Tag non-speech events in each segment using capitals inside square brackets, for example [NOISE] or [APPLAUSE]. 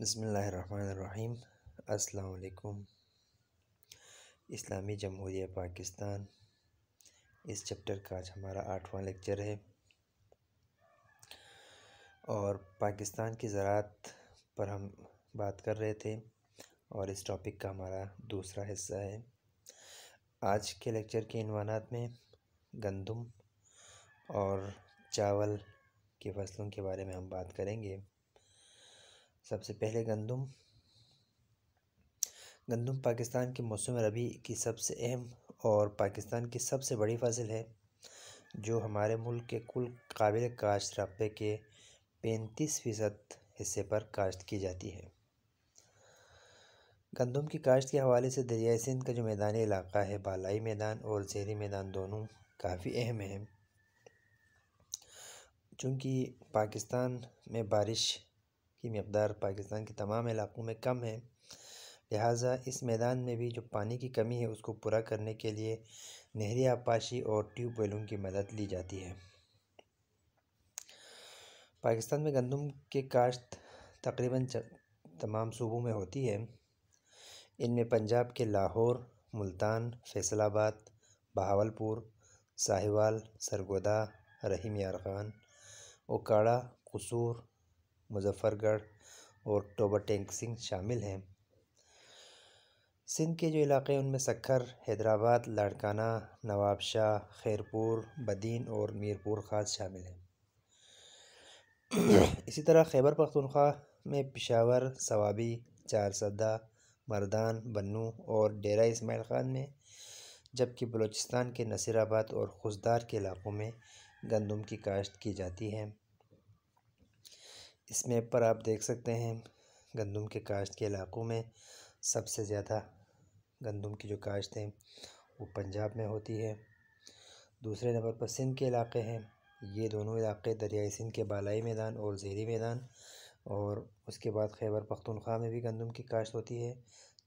बसमीम् अल्लाम इस्लामी जमहूरिया पाकिस्तान इस चैप्टर का आज हमारा आठवां लेक्चर है और पाकिस्तान की ज़रात पर हम बात कर रहे थे और इस टॉपिक का हमारा दूसरा हिस्सा है आज के लेक्चर के इनवानात में गंदम और चावल की फसलों के बारे में हम बात करेंगे सबसे पहले गंदम गंदम पाकिस्तान के मौसम रबी की सबसे अहम और पाकिस्तान की सबसे बड़ी फसल है जो हमारे मुल्क के कुल काबिल काश्त रबे के पैंतीस फ़ीसद हिस्से पर काश्त की जाती है गंदम की काश्त के हवाले से दरियाए सिंध का जो मैदानी इलाका है बालाई मैदान और जहरी मैदान दोनों काफ़ी अहम हैं चूँकि पाकिस्तान में बारिश की मकदार पाकिस्तान के तमाम इलाकों में कम है लिहाजा इस मैदान में भी जो पानी की कमी है उसको पूरा करने के लिए नहरी आबपाशी और ट्यूब वेलों की मदद ली जाती है पाकिस्तान में गंदम की काश्त तकरीबन तमाम सूबों में होती है इनमें पंजाब के लाहौर मुल्तान फैसलाबाद बहावलपुर साहिवाल सरगोदा रहीम यार खान ओकाड़ा कसूर मुजफ्फरगढ़ और टोबा टेंक सिंह शामिल हैं सिंध के जो इलाके हैं उनमें सखर हैदराबाद लाड़काना नवाबशाह खैरपुर बदीन और मीरपुर ख़ास शामिल हैं [CLEARS THROAT] इसी तरह खैबर पख्तनख्वा में पिशावर सवाबी चारसदा मरदान बन्नू और डेरा इसमाइल ख़ान में जबकि बलूचिस्तान के नसीराबाद और खुशदार के इलाक़ों में गंदम की काश्त की जाती है इस मैप पर आप देख सकते हैं गंदम के काश्त के इलाक़ों में सबसे ज़्यादा गंदम की जो काश्त है वो पंजाब में होती है दूसरे नंबर पर सिंध के इलाके हैं ये दोनों इलाके दरियाई सिंध के बालाई मैदान और जहरी मैदान और उसके बाद खैबर पख्तूनख्वा में भी गंदम की काश्त होती है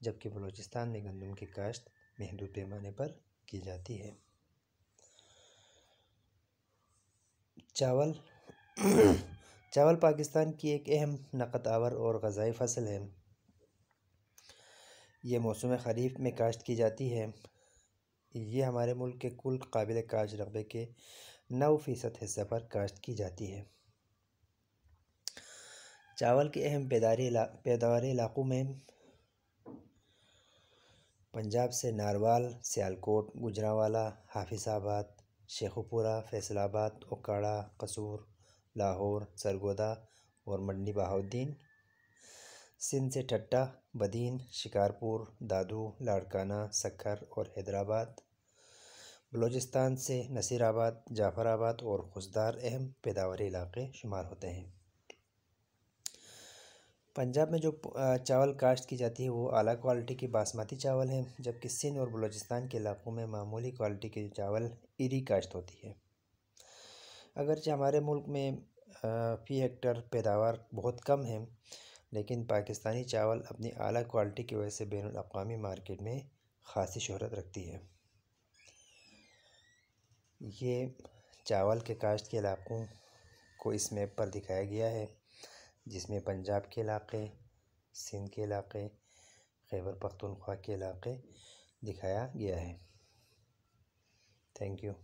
जबकि बलूचिस्तान में गंदम की काश्त महदूद पैमाने पर की जाती है चावल चावल पाकिस्तान की एक अहम नकद आवर और गज़ाई फसल है ये मौसम खरीफ में काश्त की जाती है ये हमारे मुल्क के कुल काबिल काश्त रकबे के नौ फ़ीसद हिस्से पर काश्त की जाती है चावल के अहम पैदारी पैदावार इलाकों में पंजाब से नारवाल सियालकोट गुजरावाला हाफिजाबाद शेखुपुरा फैसलाबाद ओकाड़ा कसूर लाहौर सरगोदा और मंडी बहाउद्दीन सिंध से ठट्टा बदीन शिकारपुर दादू लाड़काना सखर और हैदराबाद बलोचिस्तान से नसीराबाद जाफराबाद और खुशदार अहम पैदावार इलाके शुमार होते हैं पंजाब में जो चावल काश्त की जाती है वो आला क्वालिटी के बासमती चावल हैं जबकि सिंध और बलोचिस्तान के इलाकों में मामूली क्वालिटी के चावल इरी काश्त होती है अगरचे हमारे मुल्क में फ़ी हेक्टर पैदावार बहुत कम है लेकिन पाकिस्तानी चावल अपनी अली क्वालिटी की वजह से बैन अवी मार्केट में ख़ासी शहरत रखती है ये चावल के काश्त के इलाक़ों को इस मैप पर दिखाया गया है जिसमें पंजाब के इलाके सिंध के इलाके खैबर पख्तनख्वा के इलाके दिखाया गया है थैंक यू